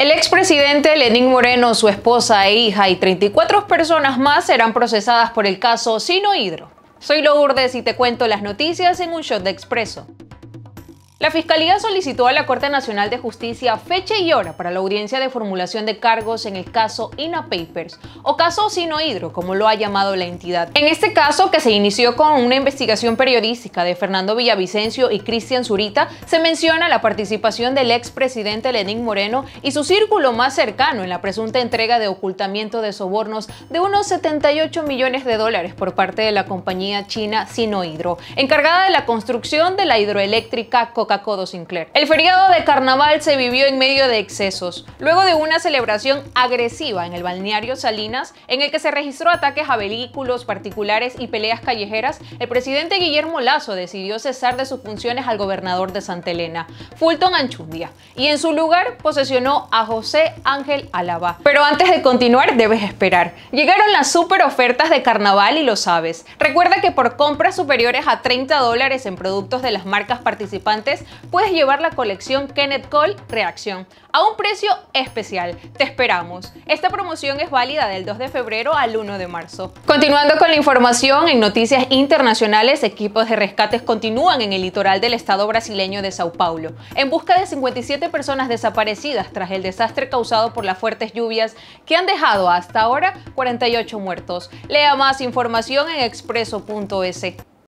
El expresidente Lenín Moreno, su esposa e hija y 34 personas más serán procesadas por el caso Sino Hidro. Soy Lourdes y te cuento las noticias en un shot de expreso. La Fiscalía solicitó a la Corte Nacional de Justicia fecha y hora para la audiencia de formulación de cargos en el caso INA Papers o caso Sinohidro, como lo ha llamado la entidad. En este caso, que se inició con una investigación periodística de Fernando Villavicencio y Cristian Zurita, se menciona la participación del expresidente Lenín Moreno y su círculo más cercano en la presunta entrega de ocultamiento de sobornos de unos 78 millones de dólares por parte de la compañía china Sinohidro, encargada de la construcción de la hidroeléctrica codo Sinclair. El feriado de carnaval se vivió en medio de excesos, luego de una celebración agresiva en el balneario Salinas, en el que se registró ataques a vehículos particulares y peleas callejeras, el presidente Guillermo Lazo decidió cesar de sus funciones al gobernador de Santa Elena, Fulton Anchundia, y en su lugar posesionó a José Ángel Álava. Pero antes de continuar, debes esperar. Llegaron las super ofertas de carnaval y lo sabes. Recuerda que por compras superiores a 30 dólares en productos de las marcas participantes, puedes llevar la colección Kenneth Cole Reacción a un precio especial. Te esperamos. Esta promoción es válida del 2 de febrero al 1 de marzo. Continuando con la información, en noticias internacionales, equipos de rescates continúan en el litoral del estado brasileño de Sao Paulo, en busca de 57 personas desaparecidas tras el desastre causado por las fuertes lluvias que han dejado hasta ahora 48 muertos. Lea más información en expreso.es.